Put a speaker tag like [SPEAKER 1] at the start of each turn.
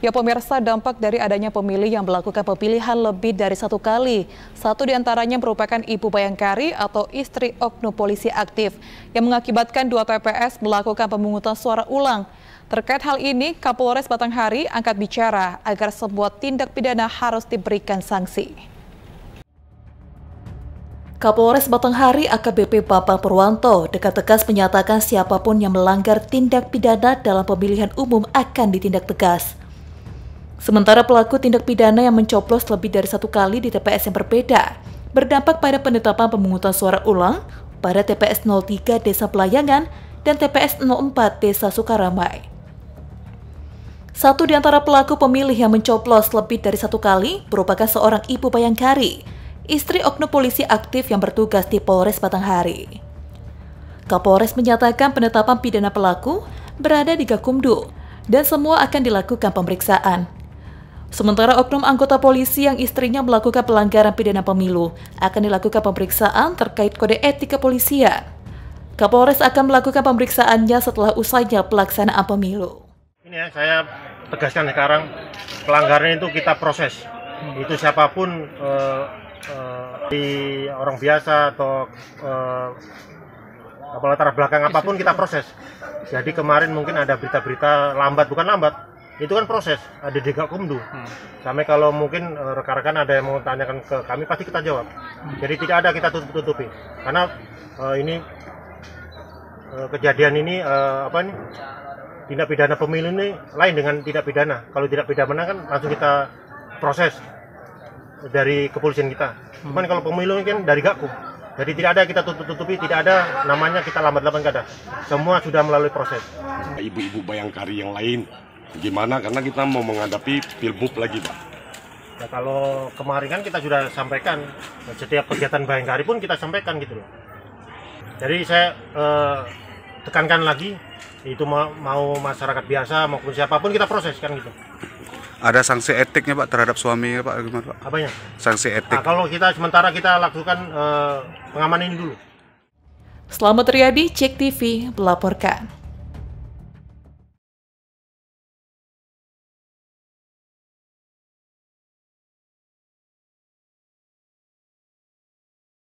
[SPEAKER 1] Ya pemirsa dampak dari adanya pemilih yang melakukan pemilihan lebih dari satu kali. Satu diantaranya merupakan Ibu Bayangkari atau istri oknum polisi aktif yang mengakibatkan dua TPS melakukan pemungutan suara ulang. Terkait hal ini, Kapolres Batanghari angkat bicara agar sebuah tindak pidana harus diberikan sanksi. Kapolres Batanghari AKBP Bapak Purwanto dekat tegas menyatakan siapapun yang melanggar tindak pidana dalam pemilihan umum akan ditindak tegas. Sementara pelaku tindak pidana yang mencoplos lebih dari satu kali di TPS yang berbeda berdampak pada penetapan pemungutan suara ulang pada TPS 03 Desa Pelayangan dan TPS 04 Desa Sukaramai. Satu di antara pelaku pemilih yang mencoplos lebih dari satu kali merupakan seorang ibu bayangkari, istri oknum polisi aktif yang bertugas di Polres Batanghari. Kapolres menyatakan penetapan pidana pelaku berada di Gakumdu dan semua akan dilakukan pemeriksaan Sementara oknum anggota polisi yang istrinya melakukan pelanggaran pidana pemilu akan dilakukan pemeriksaan terkait kode etik kepolisian. Kapolres akan melakukan pemeriksaannya setelah usainya pelaksanaan pemilu.
[SPEAKER 2] Ini ya, saya tegaskan sekarang pelanggaran itu kita proses. Itu siapapun eh, eh, di orang biasa atau eh, latar belakang apapun kita proses. Jadi kemarin mungkin ada berita-berita lambat, bukan lambat, itu kan proses ada di Gakumdu hmm. sampai kalau mungkin e, rekan-rekan ada yang mau tanyakan ke kami pasti kita jawab hmm. jadi tidak ada kita tutup-tutupi karena uh, ini uh, kejadian ini uh, apa ini tindak pidana pemilu ini lain dengan tindak pidana kalau tidak pidana kan langsung kita proses dari kepolisian kita hmm. cuman kalau pemilu ini kan dari Gakum jadi tidak ada kita tutup-tutupi, tidak ada namanya kita lambat-lambat, tidak ada. Semua sudah melalui proses. Nah, ibu-ibu bayangkari yang lain Gimana? Karena kita mau menghadapi pilbub lagi, Pak. Ya kalau kemarin kan kita sudah sampaikan setiap kegiatan Bayangkari pun kita sampaikan gitu loh. Jadi saya eh, tekankan lagi itu mau, mau masyarakat biasa maupun siapapun kita proses kan gitu. Ada sanksi etiknya Pak terhadap suaminya Pak gimana Pak? Apanya? Sanksi etik. Nah, kalau kita sementara kita lakukan eh, pengamanan ini dulu.
[SPEAKER 1] Selamat Riyadi, Cek TV melaporkan.